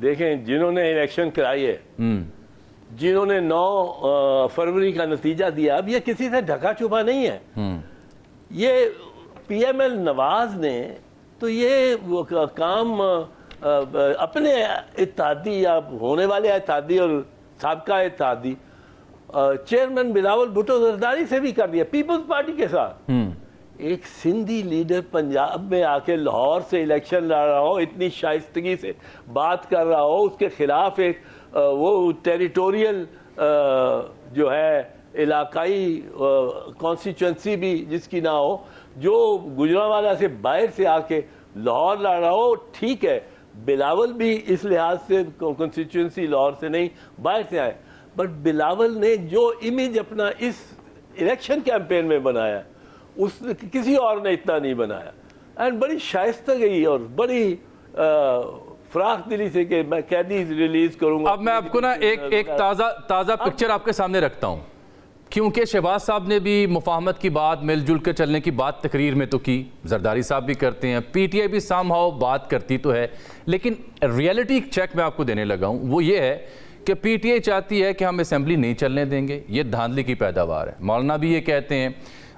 देखें जिन्होंने इलेक्शन कराई है हम्म। जिन्होंने 9 फरवरी का नतीजा दिया अब ये किसी से ढका छुपा नहीं है हम्म। ये पीएमएल नवाज ने तो ये काम अपने इतिहादी या होने वाले इतिहादी और सबका इतिहादी चेयरमैन बिलावल भुटो जरदारी से भी कर दिया पीपल्स पार्टी के साथ हम्म। एक सिंधी लीडर पंजाब में आके लाहौर से इलेक्शन लड़ रहा हो इतनी शाइस्तगी से बात कर रहा हो उसके खिलाफ एक वो टेरिटोरियल जो है इलाकाई कॉन्स्टिट्यूंसी भी जिसकी ना हो जो गुजरावाला से बाहर से आके लाहौर लड़ रहा हो ठीक है बिलावल भी इस लिहाज से कॉन्स्टिट्यूंसी लाहौर से नहीं बाहर से आए बट बिलावल ने जो इमेज अपना इस इलेक्शन कैंपेन में बनाया उस किसी और ने इतना नहीं बनाया एंड बड़ी शाइस्त गई और बड़ी फ्राक दिली से कि मैं कैदी रिलीज करूंगा अब मैं आपको ना एक एक ताज़ा ताज़ा पिक्चर आपके सामने रखता हूँ क्योंकि शहबाज साहब ने भी मुफाहमत की बात मिलजुल कर चलने की बात तकरीर में तो की जरदारी साहब भी करते हैं पीटीआई भी साम हाउ बात करती तो है लेकिन रियलिटी चेक मैं आपको देने लगा हूँ वो ये है कि पीटीआई चाहती है कि हम असम्बली नहीं चलने देंगे ये धांधली की पैदावार है मौलाना भी ये कहते हैं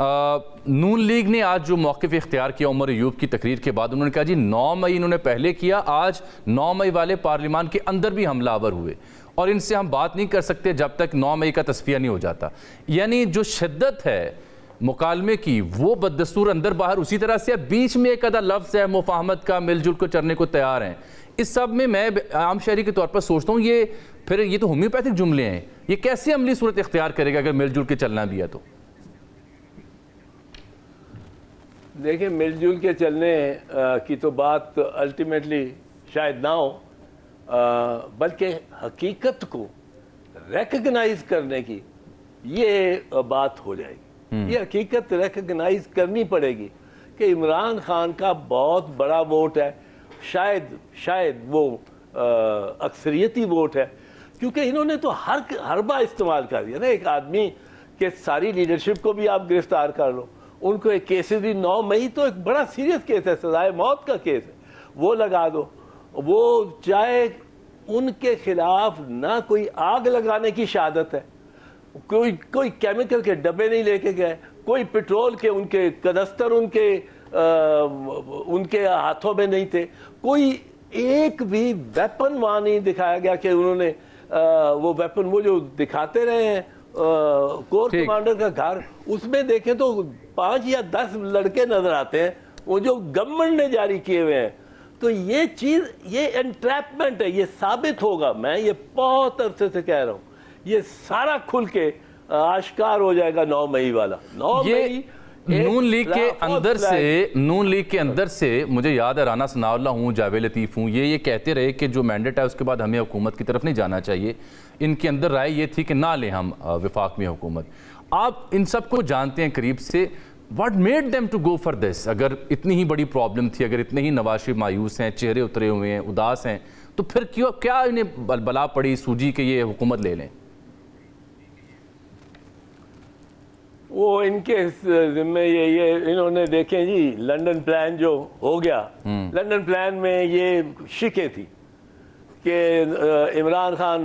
नून लीग ने आज जो मौक़ इख्तियार किया उमर यूब की तकरीर के बाद उन्होंने कहा जी नौ मई इन्होंने पहले किया आज नौ मई वाले पार्लियामान के अंदर भी हमलावर हुए और इनसे हम बात नहीं कर सकते जब तक नौ मई का तस्फिया नहीं हो जाता यानी जो शिद्दत है मुकालमे की वो बदस्तूर अंदर बाहर उसी तरह से बीच में एक अदा लफ्ज़ है मुफाहमत का मिलजुल को चरने को तैयार हैं इस सब में मैं आम शहरी के तौर पर सोचता हूँ ये फिर ये तो होम्योपैथिक जुमले हैं ये कैसे अमली सूरत इख्तियार करेगा अगर मिलजुल के चलना भी है तो देखिए मिलजुल के चलने की तो बात अल्टीमेटली शायद ना हो बल्कि हकीकत को रेकग्नाइज़ करने की ये बात हो जाएगी हम्म। ये हकीकत रेकग्नाइज़ करनी पड़ेगी कि इमरान खान का बहुत बड़ा वोट है शायद शायद वो अक्सरियती वोट है क्योंकि इन्होंने तो हर हर बार इस्तेमाल कर दिया ना एक आदमी के सारी लीडरशिप को भी आप गिरफ्तार कर लो उनको एक केसेस भी नौ मई तो एक बड़ा सीरियस केस है सजाए मौत का केस है वो लगा दो वो चाहे उनके खिलाफ ना कोई आग लगाने की शहादत है कोई कोई केमिकल के डब्बे नहीं लेके गए कोई पेट्रोल के उनके कदस्तर उनके आ, उनके हाथों में नहीं थे कोई एक भी वेपन वहाँ नहीं दिखाया गया कि उन्होंने आ, वो वेपन वो जो दिखाते रहे हैं कोर कमांडर का घर उसमें देखें तो पांच या दस लड़के नजर आते हैं वो जो गवर्नमेंट ने जारी किए हुए हैं तो ये चीज ये एंट्रैपमेंट है ये साबित होगा मैं ये बहुत अरसे से कह रहा हूं ये सारा खुल के आश्कार हो जाएगा नौ मई वाला नौ मई नून लीग के अंदर से नून लीग के अंदर से मुझे याद है राना सनाउल्ला हूँ जावेद लतीफ़ हूँ ये ये कहते रहे कि जो मैंडेट है उसके बाद हमें हुकूमत की तरफ नहीं जाना चाहिए इनके अंदर राय ये थी कि ना लें हम विफाक में हुकूमत आप इन सब को जानते हैं करीब से what made them to go for this अगर इतनी ही बड़ी प्रॉब्लम थी अगर इतने ही नवाशी मायूस हैं चेहरे उतरे हुए हैं उदास हैं तो फिर क्यों क्या इन्हें बला पड़ी सूझी के ये हुकूमत ले लें वो इनके जिम्मे ये ये इन्होंने देखे जी लंदन प्लान जो हो गया लंदन हम्म। प्लान में ये शिके थी कि इमरान खान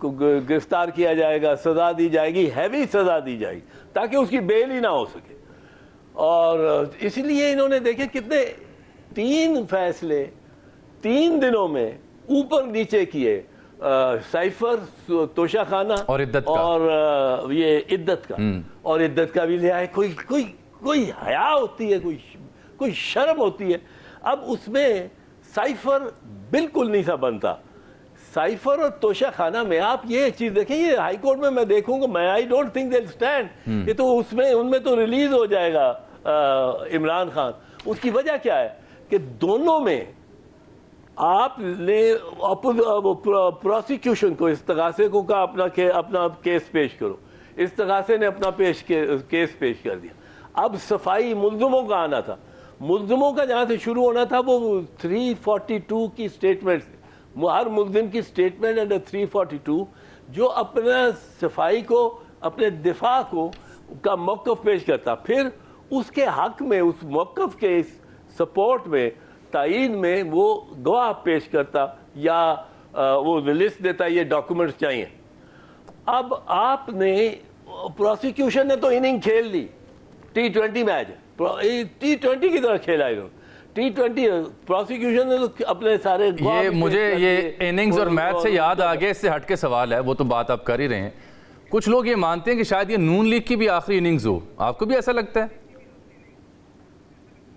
को गिरफ्तार किया जाएगा सजा दी जाएगी हैवी सजा दी जाएगी ताकि उसकी बेल ही ना हो सके और इसलिए इन्होंने देखे कितने तीन फैसले तीन दिनों में ऊपर नीचे किए साइफर तो, तोशा खाना और इद्दत का और ये इद्दत का हम्म। और इद्दत का भी ले आए कोई कोई कोई हया होती है कोई कोई शर्म होती है अब उसमें साइफर बिल्कुल नहीं सा बनता साइफर और तोशा खाना में आप ये चीज देखें ये हाई कोर्ट में मैं देखूंगा मैं I don't think they stand ये तो उसमें उनमें तो रिलीज हो जाएगा इमरान खान उसकी वजह क्या है कि दोनों में आपने प्रोसिक्यूशन को इस तगासे को कहा अपना के, अपना केस पेश करो इस तगासे ने अपना पेश के, केस पेश कर दिया अब सफाई मुलजमों का आना था मुलजमों का जहाँ से शुरू होना था वो 342 की स्टेटमेंट से हर मुलजिम की स्टेटमेंट अंडर 342 जो अपना सफाई को अपने दिफा को का मौक़ पेश करता फिर उसके हक में उस मौक़ के सपोर्ट में तयन में वो गवाह पेश करता या वो लिस्ट देता ये डॉक्यूमेंट्स चाहिए अब आपने प्रोसिक्यूशन ने तो इनिंग खेल ली T twenty match T twenty की तरह खेला इन्होंने टी ट्वेंटी प्रोसिक्यूशन ने तो अपने सारे ये मुझे ये इनिंग्स और मैच से याद आ गया इससे हटके सवाल है वो तो बात आप कर ही रहे हैं कुछ लोग ये मानते हैं कि शायद ये नून लीग की भी आखिरी इनिंग्स हो आपको भी ऐसा लगता है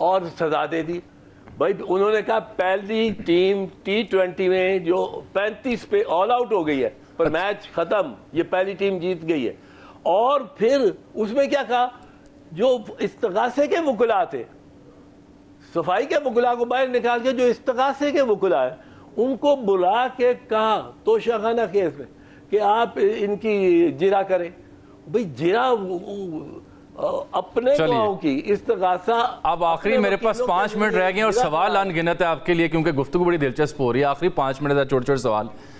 और सजा दे दी भाई उन्होंने कहा पहली टीम टी ट्वेंटी में जो 35 पे ऑल आउट हो गई है पर अच्छा। मैच खत्म ये पहली टीम जीत गई है और फिर उसमें क्या कहा जो इस्तगासे के वकुला थे सफाई के वकुला को बाहर निकाल के जो इस्तगासे के वकुला है उनको बुला के कहा तोशाखाना केस में कि आप इनकी जिरा करें भाई जिरा अपने की इस्तगासा अब आखिरी मेरे पास पांच मिनट रह गए और सवाल अनगिनत है आपके लिए क्योंकि गुफ्तु बड़ी दिलचस्प हो रही है आखिरी पांच मिनट छोटे छोटे सवाल